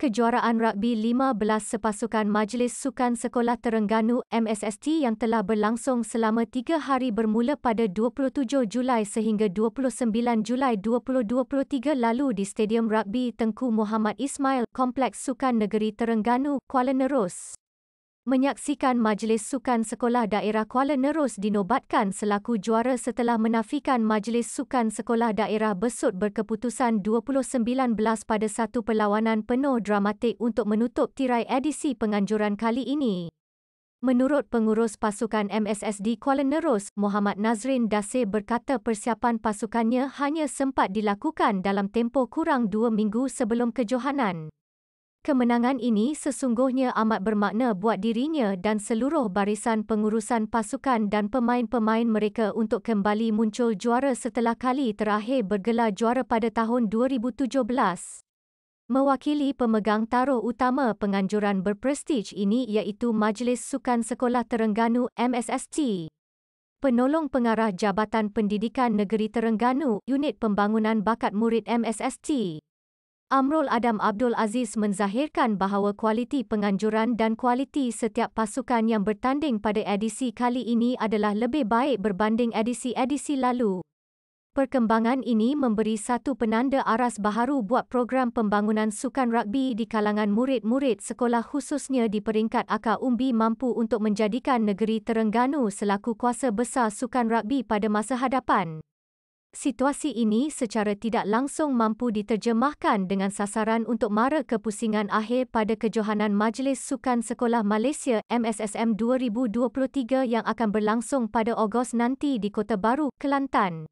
Kejuaraan Rugby 15 sepasukan Majlis Sukan Sekolah Terengganu MSST yang telah berlangsung selama tiga hari bermula pada 27 Julai sehingga 29 Julai 2023 lalu di Stadium Rugby Tengku Muhammad Ismail, Kompleks Sukan Negeri Terengganu, Kuala Nerus menyaksikan Majlis Sukan Sekolah Daerah Kuala Nerus dinobatkan selaku juara setelah menafikan Majlis Sukan Sekolah Daerah Besut berkeputusan 2019 pada satu perlawanan penuh dramatik untuk menutup tirai edisi penganjuran kali ini. Menurut pengurus pasukan MSSD Kuala Nerus, Muhammad Nazrin Dasir berkata persiapan pasukannya hanya sempat dilakukan dalam tempoh kurang dua minggu sebelum kejohanan. Kemenangan ini sesungguhnya amat bermakna buat dirinya dan seluruh barisan pengurusan pasukan dan pemain-pemain mereka untuk kembali muncul juara setelah kali terakhir bergelar juara pada tahun 2017. Mewakili pemegang taruh utama penganjuran berprestij ini iaitu Majlis Sukan Sekolah Terengganu MSST. Penolong Pengarah Jabatan Pendidikan Negeri Terengganu, Unit Pembangunan Bakat Murid MSST. Amrul Adam Abdul Aziz menzahirkan bahawa kualiti penganjuran dan kualiti setiap pasukan yang bertanding pada edisi kali ini adalah lebih baik berbanding edisi-edisi lalu. Perkembangan ini memberi satu penanda aras baharu buat program pembangunan sukan rugby di kalangan murid-murid sekolah khususnya di peringkat akar umbi mampu untuk menjadikan negeri Terengganu selaku kuasa besar sukan rugby pada masa hadapan. Situasi ini secara tidak langsung mampu diterjemahkan dengan sasaran untuk mara kepusingan akhir pada kejohanan Majlis Sukan Sekolah Malaysia MSSM 2023 yang akan berlangsung pada Ogos nanti di Kota Baru, Kelantan.